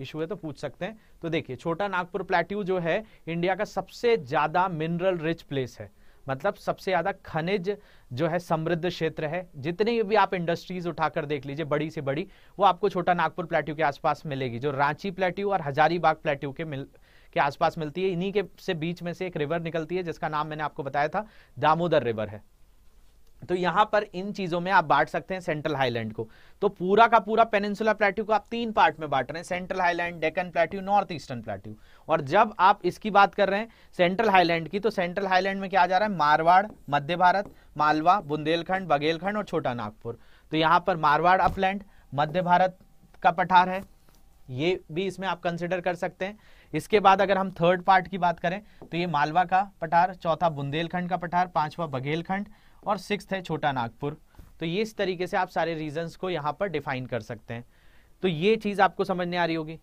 इशू है तो पूछ सकते हैं तो देखिए छोटा नागपुर प्लेट्यू जो है इंडिया का सबसे ज़्यादा मिनरल रिच प्लेस है मतलब सबसे ज़्यादा खनिज जो है समृद्ध क्षेत्र है जितनी भी आप इंडस्ट्रीज उठाकर देख लीजिए बड़ी से बड़ी वो आपको छोटा नागपुर प्लेट्यू के आसपास मिलेगी जो रांची प्लेट्यू और हजारीबाग प्लेट्यू के मिल के आसपास मिलती है इन्हीं के से बीच में से एक रिवर निकलती है जिसका नाम मैंने आपको बताया था दामोदर रिवर है तो यहां पर इन चीजों में आप बांट सकते हैं सेंट्रल हाईलैंड को तो पूरा का पूरा पेनिनसुला प्लेट्यू को आप तीन पार्ट में बांट रहे हैं central highland Deccan plateau north eastern plateau और जब आप इसकी बात कर रहे हैं सेंट्रल हाईलैंड की तो सेंट्रल हाईलैंड में क्या आ जा रहा है मारवाड़ मध्य भारत मालवा बुंदेलखंड बघेलखंड और छोटा नागपुर तो यहां पर मारवाड़ अपलैंड मध्य भारत का पठार है ये भी इसमें आप कंसिडर कर सकते हैं इसके बाद अगर हम थर्ड पार्ट की बात करें तो ये मालवा का पठार चौथा बुंदेलखंड का पठार पांचवा बघेलखंड और सिक्स है छोटा नागपुर तो ये इस तरीके से आप सारे रीजन्स को यहाँ पर डिफाइन कर सकते हैं तो ये चीज़ आपको समझ आ रही होगी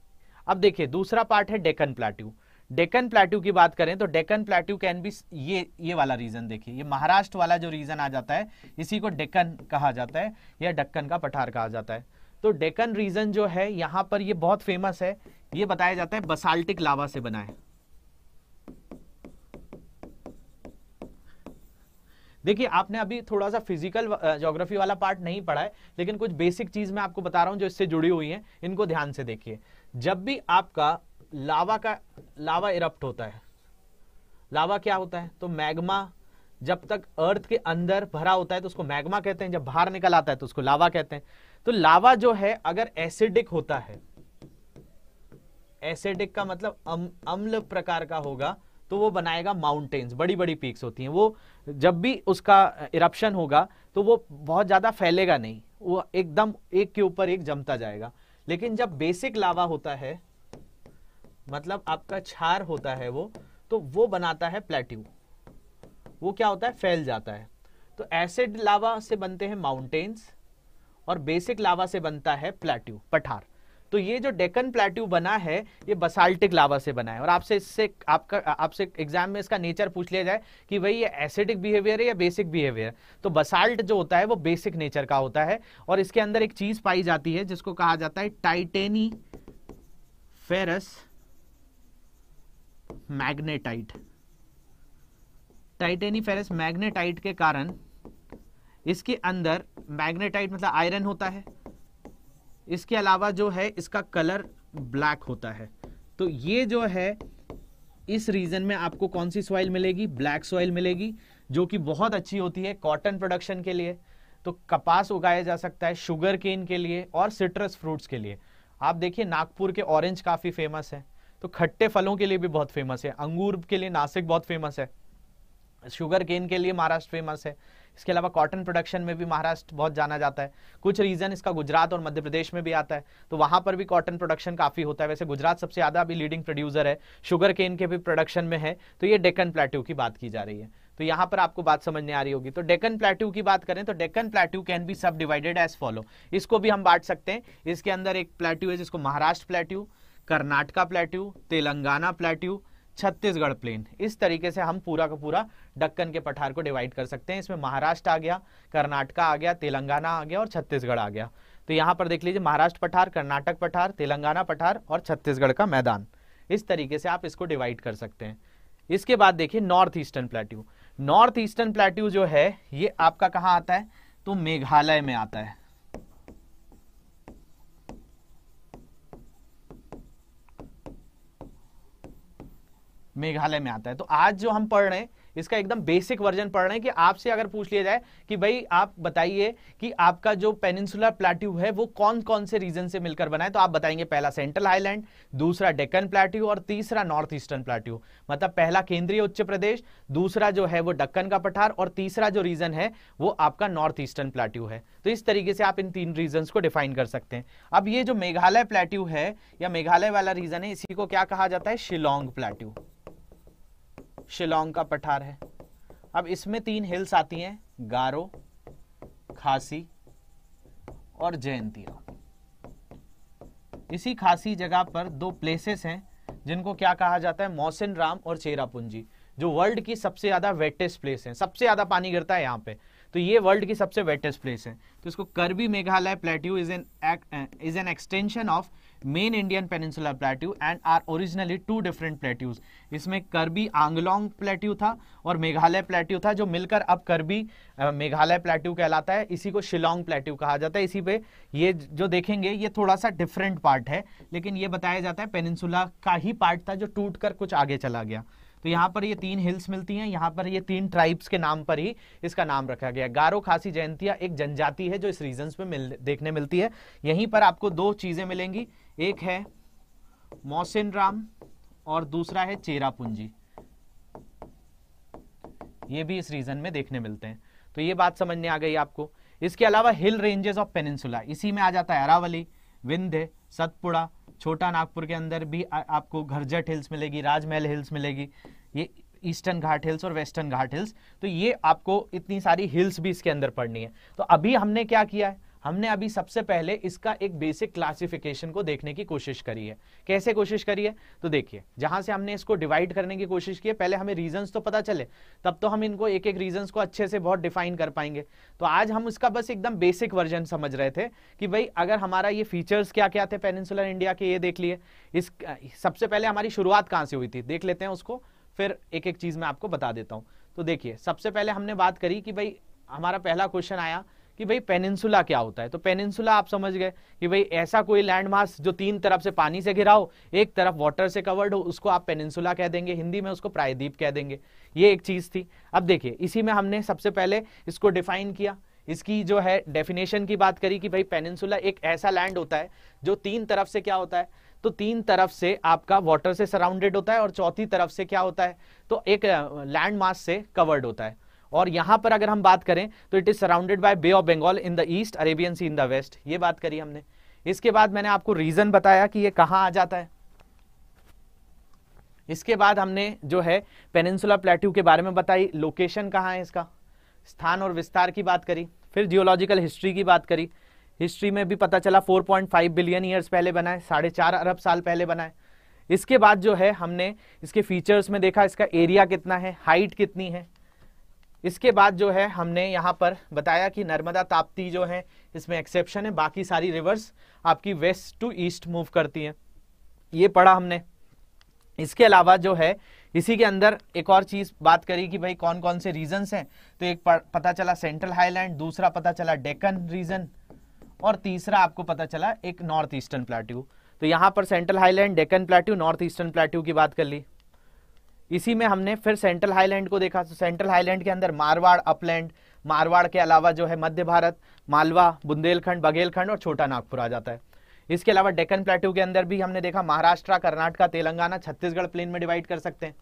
अब देखिए दूसरा पार्ट है डेकन प्लाट्यू डेकन प्लेट्यू की बात करें तो डेकन प्लेट्यू कैन बी ये ये वाला रीजन देखिए ये महाराष्ट्र वाला जो रीजन आ जाता है इसी को डेकन कहा जाता है या डक्कन का पठार कहा जाता है तो डेकन रीजन जो है यहाँ पर ये बहुत फेमस है ये बताया जाता है बसाल्टिक लावा से बना है देखिए आपने अभी थोड़ा सा फिजिकल जोग्राफी वाला पार्ट नहीं पढ़ा है लेकिन कुछ बेसिक चीज मैं आपको बता रहा हूं जो इससे जुड़ी हुई है इनको ध्यान से देखिए जब भी आपका लावा का लावा इरप्ट होता है लावा क्या होता है तो मैग्मा जब तक अर्थ के अंदर भरा होता है तो उसको मैग्मा कहते हैं जब बाहर निकल आता है तो उसको लावा कहते हैं तो लावा जो है अगर एसिडिक होता है एसिडिक का मतलब अम, अम्ल प्रकार का होगा तो वो बनाएगा माउंटेन्स बड़ी बड़ी पीक्स होती हैं वो जब भी उसका इरप्शन होगा तो वो बहुत ज़्यादा फैलेगा नहीं वो एकदम एक के ऊपर एक जमता जाएगा लेकिन जब बेसिक लावा होता है मतलब आपका छार होता है वो तो वो बनाता है प्लेट्यू वो क्या होता है फैल जाता है तो एसिड लावा से बनते हैं माउंटेन्स और बेसिक लावा से बनता है प्लेट्यू पठार तो ये जो डेकन प्लेट्यू बना है ये बसाल्टिक लावा से बना है और आपसे इससे आपका आपसे एग्जाम में इसका नेचर पूछ लिया जाए कि भाई ये एसिडिक बिहेवियर है या बेसिक बिहेवियर तो बसाल्ट जो होता है वो बेसिक नेचर का होता है और इसके अंदर एक चीज पाई जाती है जिसको कहा जाता है titaniferous magnetite titaniferous magnetite के कारण इसके अंदर मैग्नेटाइट मतलब आयरन होता है इसके अलावा जो है इसका कलर ब्लैक होता है तो ये जो है इस रीजन में आपको कौन सी सॉइल मिलेगी ब्लैक सॉइल मिलेगी जो कि बहुत अच्छी होती है कॉटन प्रोडक्शन के लिए तो कपास उगाया जा सकता है शुगर केन के लिए और सिट्रस फ्रूट्स के लिए आप देखिए नागपुर के ऑरेंज काफ़ी फेमस है तो खट्टे फलों के लिए भी बहुत फेमस है अंगूर के लिए नासिक बहुत फेमस है शुगर केन के लिए महाराष्ट्र फेमस है इसके अलावा कॉटन प्रोडक्शन में भी महाराष्ट्र बहुत जाना जाता है कुछ रीजन इसका गुजरात और मध्य प्रदेश में भी आता है तो वहां पर भी कॉटन प्रोडक्शन काफी होता है वैसे गुजरात सबसे ज्यादा अभी लीडिंग प्रोड्यूसर है शुगर केन के भी प्रोडक्शन में है तो ये डेकन प्लेट्यू की बात की जा रही है तो यहाँ पर आपको बात समझने आ रही होगी तो डेकन प्लेट्यू की बात करें तो Deccan plateau can be subdivided as follow इसको भी हम बांट सकते हैं इसके अंदर एक प्लेट्यू है जिसको Maharashtra plateau Karnataka plateau Telangana plateau Chhattisgarh plain इस तरीके से हम पूरा का पूरा डक्कन के पठार को डिवाइड कर सकते हैं इसमें महाराष्ट्र आ गया कर्नाटका आ गया तेलंगाना आ गया और छत्तीसगढ़ आ गया तो यहाँ पर देख लीजिए महाराष्ट्र पठार कर्नाटक पठार तेलंगाना पठार और छत्तीसगढ़ का मैदान इस तरीके से आप इसको डिवाइड कर सकते हैं इसके बाद देखिए north eastern plateau north eastern plateau जो है ये आपका कहाँ आता है तो मेघालय में आता है मेघालय में आता है तो आज जो हम पढ़ रहे हैं इसका एकदम बेसिक वर्जन पढ़ रहे हैं कि आपसे अगर पूछ लिया जाए कि भाई आप बताइए कि आपका जो पेनिनसुलर प्लेट्यू है वो कौन कौन से रीजन से मिलकर बनाए तो आप बताएंगे पहला सेंट्रल हाईलैंड दूसरा डेक्कन प्लेट्यू और तीसरा नॉर्थ ईस्टर्न प्लाट्यू मतलब पहला केंद्रीय उच्च प्रदेश दूसरा जो है वो डक्कन का पठार और तीसरा जो रीजन है वो आपका नॉर्थ ईस्टर्न प्लाट्यू है तो इस तरीके से आप इन तीन रीजन को डिफाइन कर सकते हैं अब ये जो मेघालय प्लेट्यू है या मेघालय वाला रीजन है इसी को क्या कहा जाता है शिलोंग प्लेट्यू शिलोंग का पठार है अब इसमें तीन हिल्स आती हैं गारो खासी और जयंतिया इसी खासी जगह पर दो प्लेसेस हैं जिनको क्या कहा जाता है मौसिन राम और चेरापूंजी जो वर्ल्ड की सबसे ज़्यादा वेटेस्ट प्लेस है सबसे ज़्यादा पानी गिरता है यहाँ पे तो ये वर्ल्ड की सबसे वेटेस्ट प्लेस है तो इसको Karbi Meghalaya plateau is an is an extension of main Indian peninsular plateau and are originally two different plateaus इसमें करबी आंगलोंग प्लेट्यू था और मेघालय प्लेट्यू था जो मिलकर अब करबी मेघालय प्लेट्यू कहलाता है इसी को शिलोंग प्लेट्यू कहा जाता है इसी पे ये जो देखेंगे ये थोड़ा सा डिफरेंट पार्ट है लेकिन ये बताया जाता है पेनिनसुला का ही पार्ट था जो टूट कर कुछ आगे चला गया तो यहाँ पर ये तीन हिल्स मिलती हैं यहाँ पर ये तीन ट्राइब्स के नाम पर ही इसका नाम रखा गया गारो खासी जयंतिया एक जनजाति है जो इस रीजन में मिल देखने मिलती है यहीं पर आपको दो चीज़ें मिलेंगी एक है मोहसिन राम और दूसरा है चेरापूंजी ये भी इस रीजन में देखने मिलते हैं तो ये बात समझने आ गई आपको इसके अलावा हिल रेंजेस ऑफ पेनिनसुला इसी में आ जाता है अरावली विंध्य सतपुड़ा छोटा नागपुर के अंदर भी आ, आपको घरजट हिल्स मिलेगी राजमहल हिल्स मिलेगी ये ईस्टर्न घाट हिल्स और वेस्टर्न घाट हिल्स तो ये आपको इतनी सारी हिल्स भी इसके अंदर पढ़नी है तो अभी हमने क्या किया है हमने अभी सबसे पहले इसका एक बेसिक क्लासिफिकेशन को देखने की कोशिश करी है कैसे कोशिश करी है तो देखिए जहां से हमने इसको डिवाइड करने की कोशिश की है पहले हमें रीजंस तो पता चले तब तो हम इनको एक एक रीजंस को अच्छे से बहुत डिफाइन कर पाएंगे तो आज हम उसका बस एकदम बेसिक वर्जन समझ रहे थे कि भाई अगर हमारा ये फीचर्स क्या क्या थे पेनिसुलर इंडिया के ये देख लिए इस सबसे पहले हमारी शुरुआत कहाँ से हुई थी देख लेते हैं उसको फिर एक एक चीज़ मैं आपको बता देता हूँ तो देखिए सबसे पहले हमने बात करी कि भाई हमारा पहला क्वेश्चन आया कि भाई पेनिनसुला क्या होता है तो पेनिनसुला आप समझ गए कि भाई ऐसा कोई लैंड जो तीन तरफ से पानी से घिरा हो एक तरफ वाटर से कवर्ड हो उसको आप पेनिनसुला कह देंगे हिंदी में उसको प्रायद्वीप कह देंगे ये एक चीज़ थी अब देखिए इसी में हमने सबसे पहले इसको डिफाइन किया इसकी जो है डेफिनेशन की बात करी कि भाई पेनिनसुला एक ऐसा लैंड होता है जो तीन तरफ से क्या होता है तो तीन तरफ से आपका वाटर से सराउंडेड होता है और चौथी तरफ से क्या होता है तो एक लैंड मास से कवर्ड होता है और यहां पर अगर हम बात करें तो it is surrounded by Bay of Bengal in the east Arabian Sea in the west ये बात करी हमने इसके बाद मैंने आपको रीजन बताया कि ये कहाँ आ जाता है इसके बाद हमने जो है पेनिनसुला प्लेट्यू के बारे में बताई लोकेशन कहाँ है इसका स्थान और विस्तार की बात करी फिर जियोलॉजिकल हिस्ट्री की बात करी हिस्ट्री में भी पता चला 4.5 बिलियन ईयर्स पहले बना है साढ़े चार अरब साल पहले बना है इसके बाद जो है हमने इसके फीचर्स में देखा इसका एरिया कितना है हाइट कितनी है इसके बाद जो है हमने यहाँ पर बताया कि नर्मदा ताप्ती जो है इसमें एक्सेप्शन है बाकी सारी रिवर्स आपकी वेस्ट टू ईस्ट मूव करती हैं ये पढ़ा हमने इसके अलावा जो है इसी के अंदर एक और चीज़ बात करी कि भाई कौन कौन से रीजन्स हैं तो एक पता चला सेंट्रल हाईलैंड दूसरा पता चला डेकन रीजन और तीसरा आपको पता चला एक नॉर्थ ईस्टर्न प्लाट्यू तो यहाँ पर central highland Deccan plateau north eastern plateau की बात कर ली इसी में हमने फिर सेंट्रल हाईलैंड को देखा तो सेंट्रल हाईलैंड के अंदर मारवाड़ अपलैंड मारवाड़ के अलावा जो है मध्य भारत मालवा बुंदेलखंड बघेलखंड और छोटा नागपुर आ जाता है इसके अलावा डेक्कन प्लेटू के अंदर भी हमने देखा महाराष्ट्र कर्नाटका तेलंगाना छत्तीसगढ़ प्लेन में डिवाइड कर सकते हैं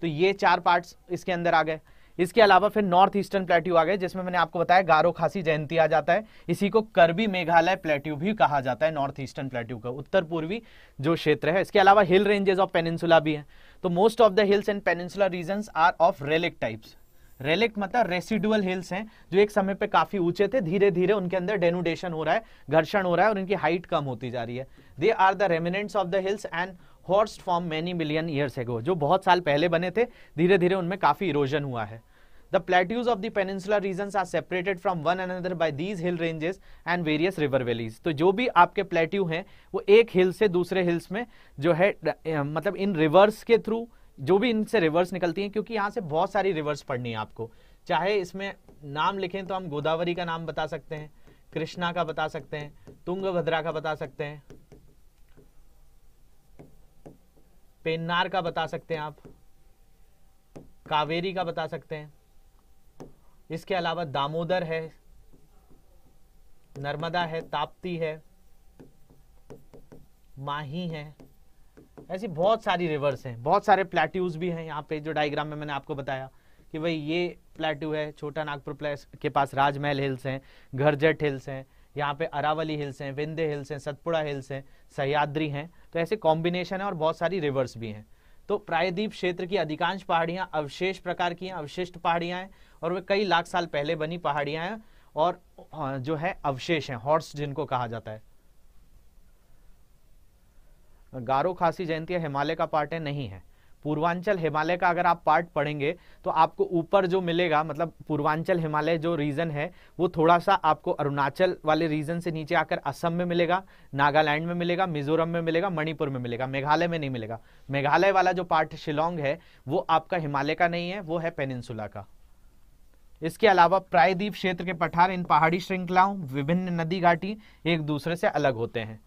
तो ये चार पार्ट्स इसके अंदर आ गए इसके अलावा फिर नॉर्थ ईस्टर्न प्लेट्यू आ गए जिसमें मैंने आपको बताया गारो खासी जयंती आ जाता है इसी को करबी मेघालय प्लेट्यू भी कहा जाता है नॉर्थ ईस्टर्न प्लेट्यू का उत्तर पूर्वी जो क्षेत्र है इसके अलावा हिल रेंजेस ऑफ पेनिनसुला भी है तो most of the hills and peninsular region are of relic types relic मतलब रेसिडुअल हिल्स हैं जो एक समय पे काफी ऊंचे थे धीरे धीरे उनके अंदर डेनुडेशन हो रहा है घर्षण हो रहा है और इनकी हाइट कम होती जा रही है they are the remnants of the hills and horse form many million years ago जो बहुत साल पहले बने थे धीरे धीरे उनमें काफी इरोजन हुआ है The plateaus of the peninsular regions are separated from one another by these hill ranges and various river valleys. तो जो भी आपके plateau हैं वो एक हिल से दूसरे हिल्स में जो है मतलब इन रिवर्स के थ्रू जो भी इनसे रिवर्स निकलती हैं क्योंकि यहाँ से बहुत सारी रिवर्स पढ़नी है आपको चाहे इसमें नाम लिखें तो हम गोदावरी का नाम बता सकते हैं कृष्णा का बता सकते हैं तुंग भद्रा का बता सकते हैं पेन्नार का बता सकते हैं आप कावेरी का बता सकते हैं इसके अलावा दामोदर है नर्मदा है ताप्ती है माही है ऐसी बहुत सारी रिवर्स हैं बहुत सारे प्लेट्यूज भी हैं यहाँ पे जो डायग्राम में मैंने आपको बताया कि भाई ये प्लेट्यू है छोटा नागपुर प्लेस के पास राजमहल हिल्स हैं घरजट हिल्स हैं यहाँ पे अरावली हिल्स हैं विंध्य हिल्स हैं सतपुड़ा हिल्स हैं सह्याद्री हैं तो ऐसे कॉम्बिनेशन है और बहुत सारी रिवर्स भी हैं तो प्रायद्वीप क्षेत्र की अधिकांश पहाड़ियां अवशेष प्रकार की हैं अवशिष्ट पहाड़ियां हैं और वे कई लाख साल पहले बनी पहाड़ियां हैं और हाँ, जो है अवशेष हैं हॉर्स जिनको कहा जाता है गारो खासी जयंती हिमालय का पार्ट है नहीं है पूर्वांचल हिमालय का अगर आप पार्ट पढ़ेंगे तो आपको ऊपर जो मिलेगा मतलब पूर्वांचल हिमालय जो रीजन है वो थोड़ा सा आपको अरुणाचल वाले रीजन से नीचे आकर असम में मिलेगा नागालैंड में मिलेगा मिजोरम में मिलेगा मणिपुर में मिलेगा मेघालय में नहीं मिलेगा मेघालय वाला जो पार्ट शिलोंग है वो आपका हिमालय का नहीं है वो है पेनिनसुला का इसके अलावा प्रायद्वीप क्षेत्र के पठार इन पहाड़ी श्रृंखलाओं विभिन्न नदी घाटी एक दूसरे से अलग होते हैं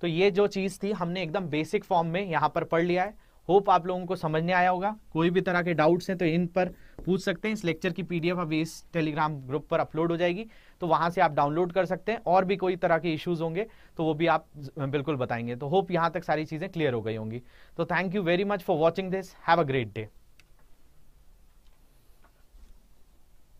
तो ये जो चीज़ थी हमने एकदम बेसिक फॉर्म में यहाँ पर पढ़ लिया है होप आप लोगों को समझ आया होगा कोई भी तरह के डाउट्स हैं तो इन पर पूछ सकते हैं इस लेक्चर की पीडीएफ अभी इस टेलीग्राम ग्रुप पर अपलोड हो जाएगी तो वहाँ से आप डाउनलोड कर सकते हैं और भी कोई तरह के इश्यूज होंगे तो वो भी आप बिल्कुल बताएंगे तो होप यहाँ तक सारी चीज़ें क्लियर हो गई होंगी तो thank you very much for watching this have a great day